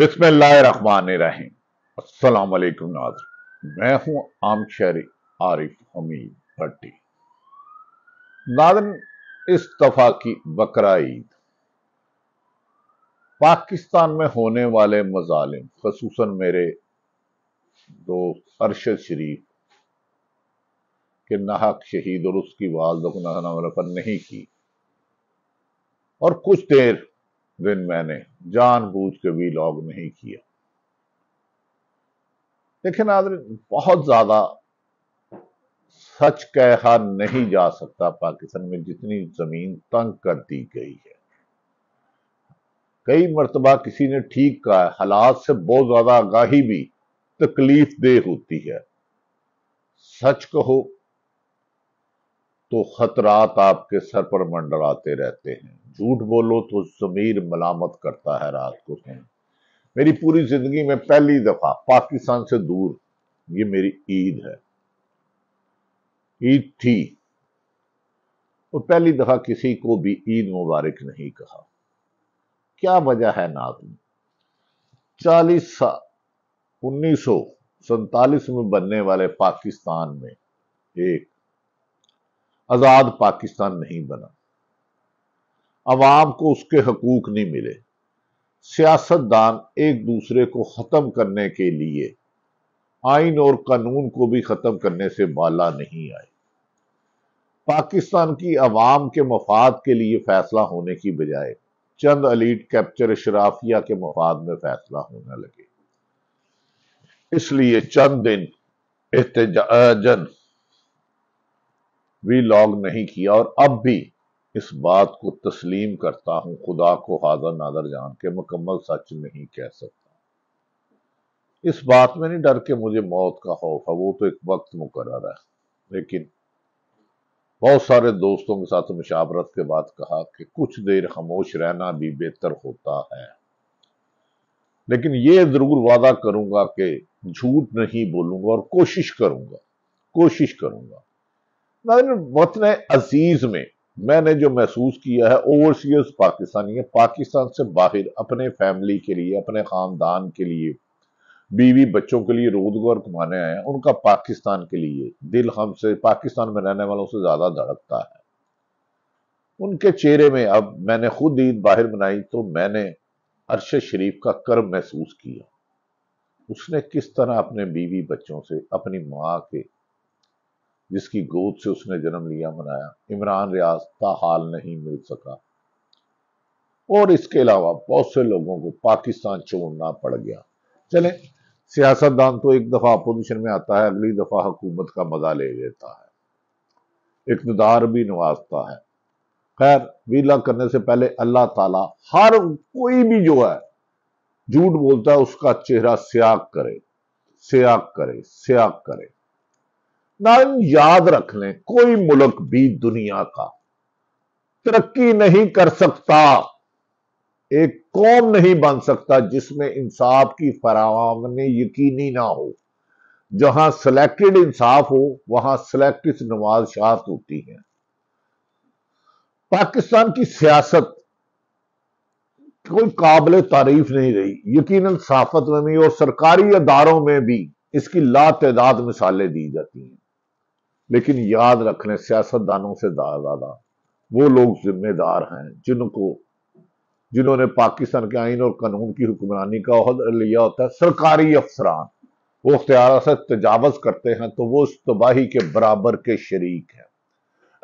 बिस्मिल्लाम नाजर मैं हूं आम शहरी आरिफ हमीद भट्टी नादन इस दफा की बकरा ईद पाकिस्तान में होने वाले मजालिम खसूस मेरे दोस्त अरशद शरीफ के नाहक शहीद और उसकी वालदा को नहीं की और कुछ देर दिन मैंने जानबूझ के भी लॉग नहीं किया लेकिन नाजरीन बहुत ज्यादा सच कहा नहीं जा सकता पाकिस्तान में जितनी जमीन तंग कर दी गई है कई मरतबा किसी ने ठीक कहा हालात से बहुत ज्यादा आगाही भी तकलीफ देह होती है सच कहो तो खतरात आपके सर पर मंडराते रहते हैं झूठ बोलो तो जमीर मलामत करता है रात को कहीं मेरी पूरी जिंदगी में पहली दफा पाकिस्तान से दूर ये मेरी ईद है ईद थी और पहली दफा किसी को भी ईद मुबारक नहीं कहा क्या वजह है में चालीस साल उन्नीस सौ सैतालीस में बनने वाले पाकिस्तान में एक आज़ाद पाकिस्तान नहीं बना आवाम को उसके हकूक नहीं मिले सियासतदान एक दूसरे को ख़त्म करने के लिए आइन और कानून को भी ख़त्म करने से बाला नहीं आए पाकिस्तान की आवाम के मफाद के लिए फैसला होने की बजाय चंद अलीट कैप्चर शराफिया के मफाद में फैसला होने लगे इसलिए चंद दिन एहतजाजन भी लॉग नहीं किया और अब भी इस बात को तस्लीम करता हूं खुदा को हाजर नादर जान के मुकम्मल सच नहीं कह सकता इस बात में नहीं डर के मुझे मौत का खौफ है वो तो एक वक्त मुकर है लेकिन बहुत सारे दोस्तों के साथ मुशावरत के बाद कहा कि कुछ देर खामोश रहना भी बेहतर होता है लेकिन ये जरूर वादा करूंगा कि झूठ नहीं बोलूंगा और कोशिश करूंगा कोशिश करूंगा वतन अजीज में मैंने जो महसूस किया है ओवरसीज पाकिस्तानी है पाकिस्तान से बाहर अपने फैमिली के लिए अपने खानदान के लिए बीवी बच्चों के लिए रोजगार कमाने आए हैं उनका पाकिस्तान के लिए दिल हमसे पाकिस्तान में रहने वालों से ज्यादा धड़कता है उनके चेहरे में अब मैंने खुद ईद बाहर बनाई तो मैंने अरशद शरीफ का कर्म महसूस किया उसने किस तरह अपने बीवी बच्चों से अपनी माँ के जिसकी गोद से उसने जन्म लिया मनाया इमरान रियाज का हाल नहीं मिल सका और इसके अलावा बहुत से लोगों को पाकिस्तान छोड़ना पड़ गया चले सियासतदान तो एक दफ़ा अपोजिशन में आता है अगली दफ़ा हुकूमत का मजा ले लेता है इकतदार भी नवाजता है खैर वीला करने से पहले अल्लाह ताला हर कोई भी जो है झूठ बोलता है उसका चेहरा स्याग करे स्याग करे स्याग करे नाजन याद रख लें कोई मुल्क भी दुनिया का तरक्की नहीं कर सकता एक कौम नहीं बन सकता जिसमें इंसाफ की फरावने यकीनी ना हो जहां सिलेक्टेड इंसाफ हो वहां सिलेक्टिव नवाजशात होती है पाकिस्तान की सियासत कोई काबिल तारीफ नहीं रही यकीन सहाफत में भी और सरकारी अदारों में भी इसकी ला तदाद मिसालें दी जाती हैं लेकिन याद रख लें सियासतदानों से ज्यादा वो लोग जिम्मेदार हैं जिनको जिन्होंने पाकिस्तान के आइन और कानून की हुक्मरानी का अहद लिया होता है सरकारी अफसरान वो अख्तियार से तजावज करते हैं तो वो उस तबाही के बराबर के शरीक हैं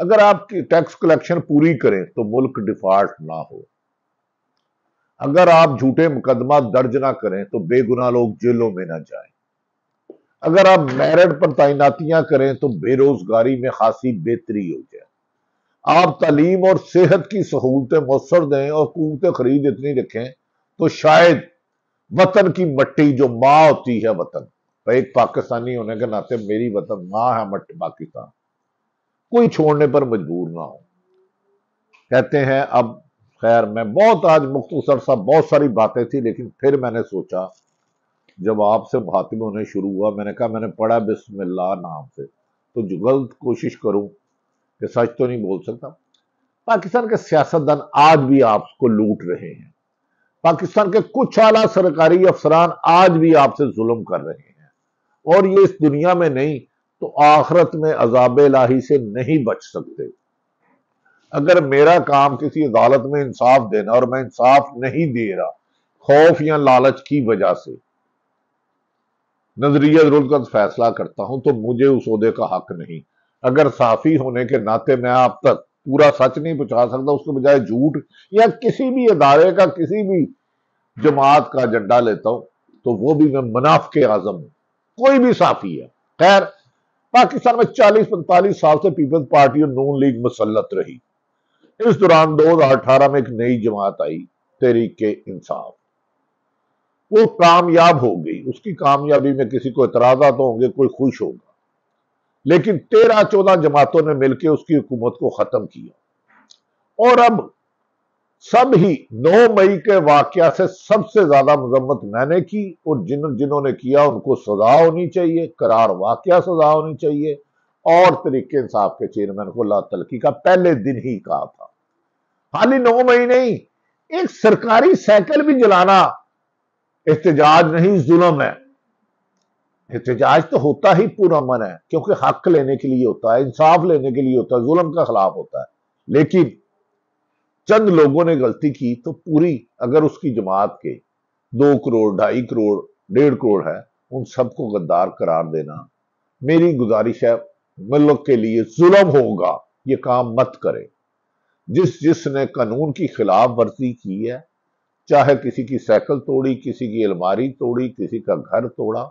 अगर आप टैक्स कलेक्शन पूरी करें तो मुल्क डिफॉल्ट ना हो अगर आप झूठे मुकदमा दर्ज ना करें तो बेगुना लोग जेलों में ना जाएं अगर आप मेरिट पर तैनातियां करें तो बेरोजगारी में खासी बेहतरी हो जाए आप तालीम और सेहत की सहूलतें मौसर दें और कुतें खरीद इतनी रखें तो शायद वतन की मट्टी जो माँ होती है वतन एक पाकिस्तानी होने के नाते मेरी वतन माँ है मट्टी पाकिस्तान कोई छोड़ने पर मजबूर ना हो कहते हैं अब खैर मैं बहुत आज मुख्तसर सा बहुत सारी बातें थी लेकिन फिर मैंने सोचा जब आपसे हातिम होने शुरू हुआ मैंने कहा मैंने पढ़ा बिस्मिल्लाह नाम से तो जो गलत कोशिश करूं कि सच तो नहीं बोल सकता पाकिस्तान के सियासतदान आज भी आपको लूट रहे हैं पाकिस्तान के कुछ आला सरकारी अफसरान आज भी आपसे जुल्म कर रहे हैं और ये इस दुनिया में नहीं तो आखरत में अजाब लाही से नहीं बच सकते अगर मेरा काम किसी अदालत में इंसाफ देना और मैं इंसाफ नहीं दे रहा खौफ या लालच की वजह से नजरिया जरूरत फैसला करता हूं तो मुझे उस उसदे का हक नहीं अगर साफी होने के नाते मैं आप तक पूरा सच नहीं पहुंचा सकता उसके बजाय झूठ या किसी भी अदारे का किसी भी जमात का एजेंडा लेता हूं तो वो भी मैं मुनाफ के आजम हूं कोई भी साफी है खैर पाकिस्तान में 40-45 साल से पीपल्स पार्टी और नून लीग मुसलत रही इस दौरान अठारह में एक नई जमात आई तहरीक इंसाफ वो कामयाब हो गई उसकी कामयाबी में किसी को इतराजा तो होंगे कोई खुश होगा लेकिन तेरह चौदह जमातों ने मिलकर उसकी हुकूमत को खत्म किया और अब सब ही नौ मई के वाक्य से सबसे ज्यादा मजम्मत मैंने की और जिन जिन्होंने किया उनको सजा होनी चाहिए करार वाक्य सजा होनी चाहिए और तरीके इंसाफ के चेयरमैन को ला तलकी का पहले दिन ही कहा था खाली नौ मई नहीं एक सरकारी साइकिल भी जलाना एहतजाज नहीं जुलम है एहतजाज तो होता ही पूरा मन है क्योंकि हक लेने के लिए होता है इंसाफ लेने के लिए होता है जुलम का खिलाफ होता है लेकिन चंद लोगों ने गलती की तो पूरी अगर उसकी जमात के दो करोड़ ढाई करोड़ डेढ़ करोड़ है उन सबको गद्दार करार देना मेरी गुजारिश है मुल्क के लिए जुलम होगा ये काम मत करें जिस जिसने कानून की खिलाफ वर्जी की है चाहे किसी की साइकिल तोड़ी किसी की अलमारी तोड़ी किसी का घर तोड़ा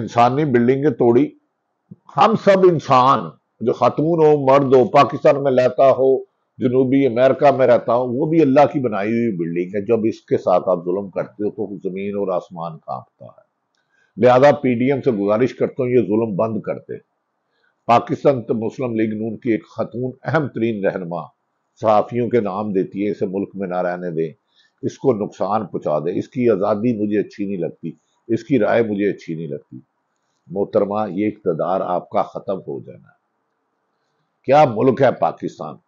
इंसानी बिल्डिंगें तोड़ी हम सब इंसान जो खातून हो मर्द हो पाकिस्तान में रहता हो जनूबी अमेरिका में रहता हो वो भी अल्लाह की बनाई हुई बिल्डिंग है जब इसके साथ आप जुल्म करते हो तो जमीन और आसमान कांपता है लिहाजा पीडीएम से गुजारिश करता हूँ ये जुल्म बंद करते पाकिस्तान तो मुस्लिम लीग नून की एक खतून अहम तरीन रहनमा सहाफ़ियों के नाम देती है इसे मुल्क में ना रहने दें इसको नुकसान पहुँचा दें इसकी आज़ादी मुझे अच्छी नहीं लगती इसकी राय मुझे अच्छी नहीं लगती मोहतरमा ये इकतदार आपका ख़त्म हो जाना क्या मुल्क है पाकिस्तान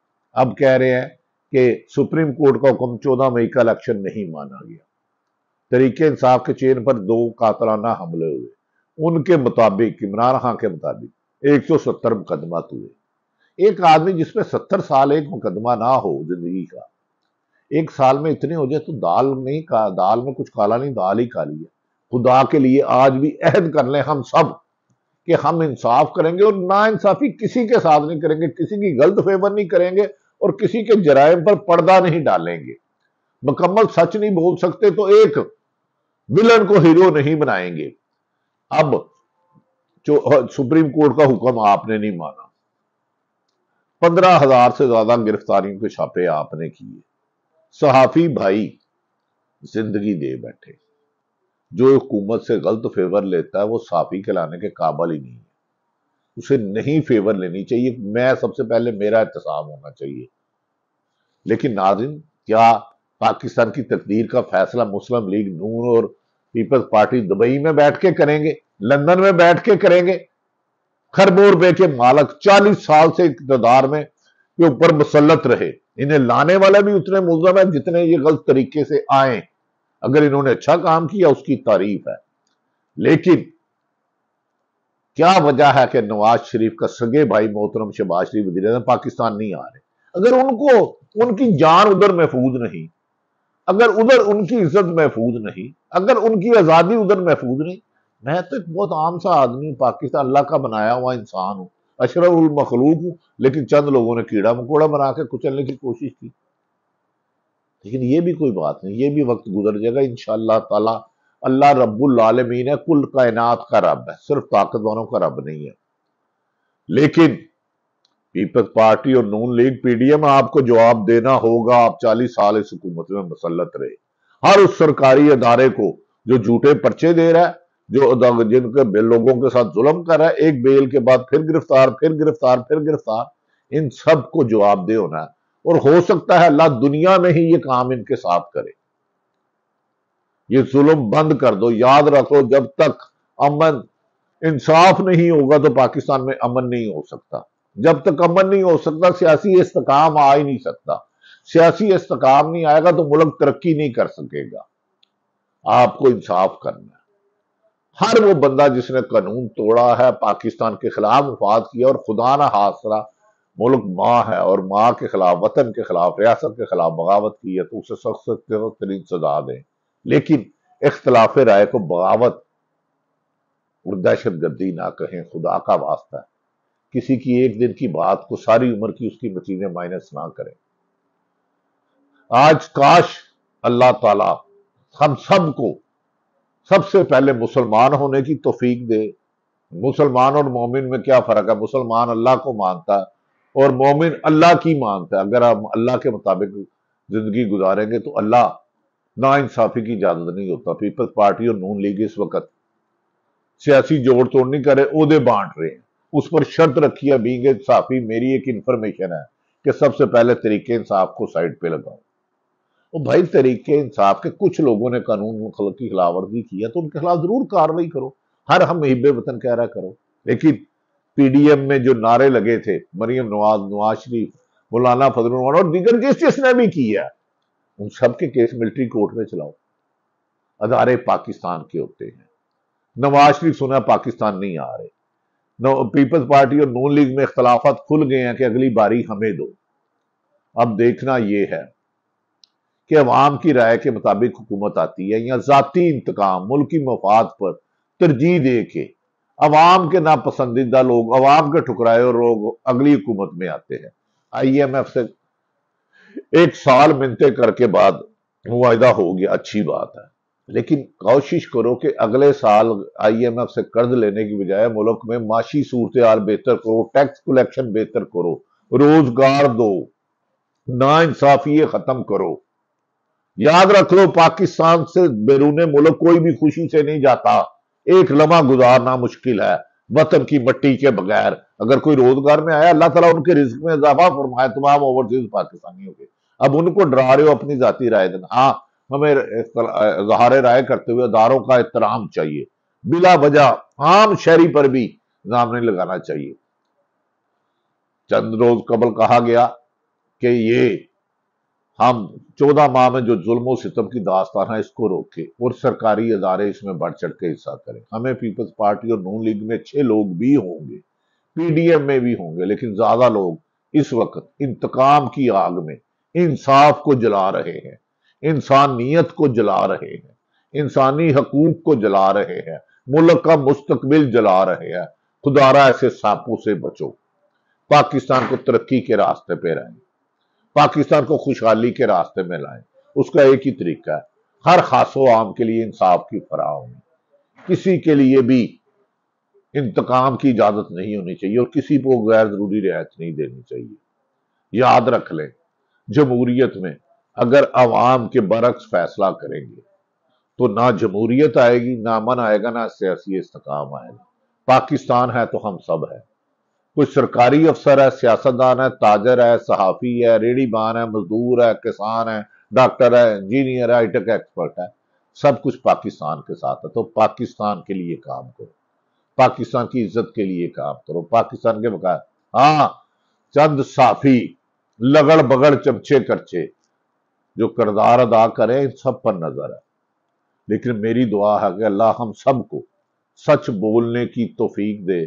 अब कह रहे हैं कि सुप्रीम कोर्ट का हुक्म चौदह मई का इलेक्शन नहीं माना गया तरीके इंसाफ के चेन पर दो कातलाना हमले हुए उनके मुताबिक इमरान खान के मुताबिक एक सौ सत्तर मुकदमा हुए एक आदमी जिसमें सत्तर साल एक मुकदमा ना हो जिंदगी का एक साल में इतने हो जाए तो दाल नहीं का दाल में कुछ काला नहीं दाल ही काली है खुदा के लिए आज भी अहद कर लें हम सब कि हम इंसाफ करेंगे और ना इंसाफी किसी के साथ नहीं करेंगे किसी की गलत फेवर नहीं करेंगे और किसी के जराय पर पर्दा नहीं डालेंगे मुकम्मल सच नहीं बोल सकते तो एक विलन को हीरो नहीं बनाएंगे अब जो सुप्रीम कोर्ट का हुक्म आपने नहीं माना पंद्रह हजार से ज्यादा गिरफ्तारियों के छापे आपने किए सहाफी भाई जिंदगी दे बैठे जो हुकूमत से गलत फेवर लेता है वो साफी खिलाने के काबल ही नहीं है उसे नहीं फेवर लेनी चाहिए मैं सबसे पहले मेरा एहतसाब होना चाहिए लेकिन नाजिन क्या पाकिस्तान की तकदीर का फैसला मुस्लिम लीग नून और पीपल्स पार्टी दुबई में बैठ के करेंगे लंदन में बैठ के करेंगे खरबों रुपए के मालक 40 साल से इकतदार में के ऊपर मुसलत रहे इन्हें लाने वाला भी उतने मुलजम है जितने ये गलत तरीके से आए अगर इन्होंने अच्छा काम किया उसकी तारीफ है लेकिन क्या वजह है कि नवाज शरीफ का सगे भाई मोहतरम शहबाज शरीफ वजी पाकिस्तान नहीं आ रहे अगर उनको उनकी जान उधर महफूज नहीं अगर उधर उनकी इज्जत महफूज नहीं अगर उनकी आजादी उधर महफूज नहीं मैं तो एक बहुत आम सा आदमी हूँ पाकिस्तान अल्लाह का बनाया हुआ इंसान हूँ अशरफुल मखलूक हूँ लेकिन चंद लोगों ने कीड़ा मकोड़ा बना के कुचलने की कोशिश की लेकिन ये भी कोई बात नहीं ये भी वक्त गुजर जाएगा इन ताला अल्लाह रबालमीन है कुल कायनात का रब है सिर्फ ताकतवरों का रब नहीं है लेकिन पीपल्स पार्टी और नून लीग पीडीएम आपको जवाब देना होगा आप चालीस साल इस हुकूमत में मुसलत रहे हर उस सरकारी अदारे को जो झूठे पर्चे दे रहा है जो जिनके लोगों के साथ रहा है एक बेल के बाद फिर गिरफ्तार फिर गिरफ्तार फिर गिरफ्तार इन सब को जवाब दे होना है और हो सकता है अल्लाह दुनिया में ही ये काम इनके साथ करे ये जुल्म बंद कर दो याद रखो जब तक अमन इंसाफ नहीं होगा तो पाकिस्तान में अमन नहीं हो सकता जब तक अमन नहीं हो सकता सियासी इस्तकाम आ ही नहीं सकता सियासी इस्तकाम नहीं आएगा तो मुल्क तरक्की नहीं कर सकेगा आपको इंसाफ करना हर वो बंदा जिसने कानून तोड़ा है पाकिस्तान के खिलाफ मुफाद किया और खुदा ना हासरा मुल्क माँ है और माँ के खिलाफ वतन के खिलाफ रियासत के खिलाफ बगावत की है तो उसे सख्त सख्त तरीन सजा दें लेकिन इख्तलाफ राय को बगावत और दहशत गर्दी ना कहें खुदा का वास्ता है किसी की एक दिन की बात को सारी उम्र की उसकी मचीजें माइनस ना करें आज काश अल्लाह ताला हम सबको सबसे पहले मुसलमान होने की तोफीक दे मुसलमान और मोमिन में क्या फ़र्क है मुसलमान अल्लाह को मानता है और मोमिन अल्लाह की मानता है अगर आप अल्लाह के मुताबिक ज़िंदगी गुजारेंगे तो अल्लाह ना इंसाफ़ी की इजाज़त नहीं होता पीपल्स पार्टी और नून लीग इस वक्त सियासी जोड़ तोड़ नहीं करे उहदे बांट रहे हैं उस पर शर्त रखी है बींग इंसाफ़ी मेरी एक इंफॉर्मेशन है कि सबसे पहले तरीके इंसाफ को साइड पे लगाओ और तो भाई तरीके इंसाफ के कुछ लोगों ने कानून मतलब की खिलाफवर्जी की है तो उनके खिलाफ जरूर कार्रवाई करो हर हम हिब्बे वतन कह रहा करो लेकिन पीडीएम में जो नारे लगे थे मरियम नवाज नवाज शरीफ मौलाना फजल और दीगर जिस जिसने भी किया उन सब के केस मिलिट्री कोर्ट में चलाओ अदारे पाकिस्तान के होते हैं नवाज शरीफ सुना पाकिस्तान नहीं आ रहे पीपल्स पार्टी और नून लीग में इख्तलाफत खुल गए हैं कि अगली बारी हमें दो अब देखना यह है कि अवाम की राय के मुताबिक हुकूमत आती है या ज़ाती इंतकाम मुल्की मफाद पर तरजीह दे के अवाम के नापसंदीदा लोग अवाम के ठुकराए और लोग अगली हुकूमत में आते हैं आई एम एफ से एक साल मिनते करके बाद मुआदा हो गया अच्छी बात है लेकिन कोशिश करो कि अगले साल आई एम एफ से कर्ज लेने की बजाय मुल्क में माशी सूरत हाल बेहतर करो टैक्स कलेक्शन बेहतर करो रोजगार दो ना इंसाफी खत्म करो याद रख लो पाकिस्तान से बैरून मुल्क कोई भी खुशी से नहीं जाता एक लम्हा गुजारना मुश्किल है वतन की मट्टी के बगैर अगर कोई रोजगार में आया अल्लाह तला उनके रिस्क में इजाफा फरमाए तमाम ओवरसीज पाकिस्तानियों के अब उनको डरा रहे हो अपनी जाती राय देना हाँ हमें इजहार राय करते हुए अदारों का एहतराम चाहिए बिला वजह आम शहरी पर भी इल्जाम नहीं लगाना चाहिए चंद रोज कबल कहा गया कि ये हम चौदह माह में जो जुल्म सितम की दास्तान है इसको रोके और सरकारी अदारे इसमें बढ़ चढ़ के हिस्सा करें हमें पीपल्स पार्टी और नून लीग में छह लोग भी होंगे पीडीएम में भी होंगे लेकिन ज्यादा लोग इस वक्त इंतकाम की आग में इंसाफ को जला रहे हैं इंसानियत को जला रहे हैं इंसानी हकूक को जला रहे हैं मुल्क का मुस्तकबिल जला रहे हैं खुदारा ऐसे सांपों से बचो पाकिस्तान को तरक्की के रास्ते पे रहें पाकिस्तान को खुशहाली के रास्ते में लाए उसका एक ही तरीका है हर खासो आम के लिए इंसाफ की फराहमी किसी के लिए भी इंतकाम की इजाजत नहीं होनी चाहिए और किसी को गैर जरूरी रियायत नहीं देनी चाहिए याद रख लें जमहूरियत में अगर आवाम के बरक्स फैसला करेंगे तो ना जमहूरियत आएगी ना मन आएगा ना सियासी इस्तकाम आएगा पाकिस्तान है तो हम सब है कोई सरकारी अफसर है सियासतदान है ताजर है सहाफ़ी है रेडी बान है मजदूर है किसान है डॉक्टर है इंजीनियर है आईटेक एक्सपर्ट है सब कुछ पाकिस्तान के साथ है तो पाकिस्तान के लिए काम करो पाकिस्तान की इज्जत के लिए काम करो पाकिस्तान के बका हाँ चंद साफी लगड़ बगड़ चमचे करचे जो करदार अदा करें इन सब पर नजर है लेकिन मेरी दुआ है कि अल्लाह हम सबको सच बोलने की तोफीक दे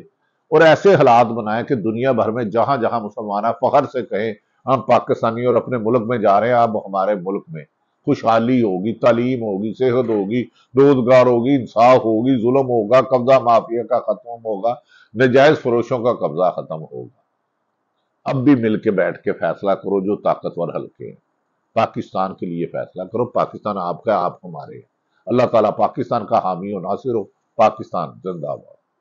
और ऐसे हालात बनाए कि दुनिया भर में जहां जहां मुसलमान फखर से कहें हम पाकिस्तानी और अपने मुल्क में जा रहे हैं आप हमारे मुल्क में खुशहाली होगी तालीम होगी सेहत होगी रोजगार होगी इंसाफ होगी जुल्म होगा कब्जा माफिया का खत्म होगा नजायज फरोशों का कब्जा खत्म होगा अब भी मिल के बैठ के फैसला करो जो ताकतवर हल्के हैं पाकिस्तान के लिए फैसला करो पाकिस्तान आपका आप हमारे अल्लाह ताला पाकिस्तान का हामी और नासिर हो पाकिस्तान जिंदाबाद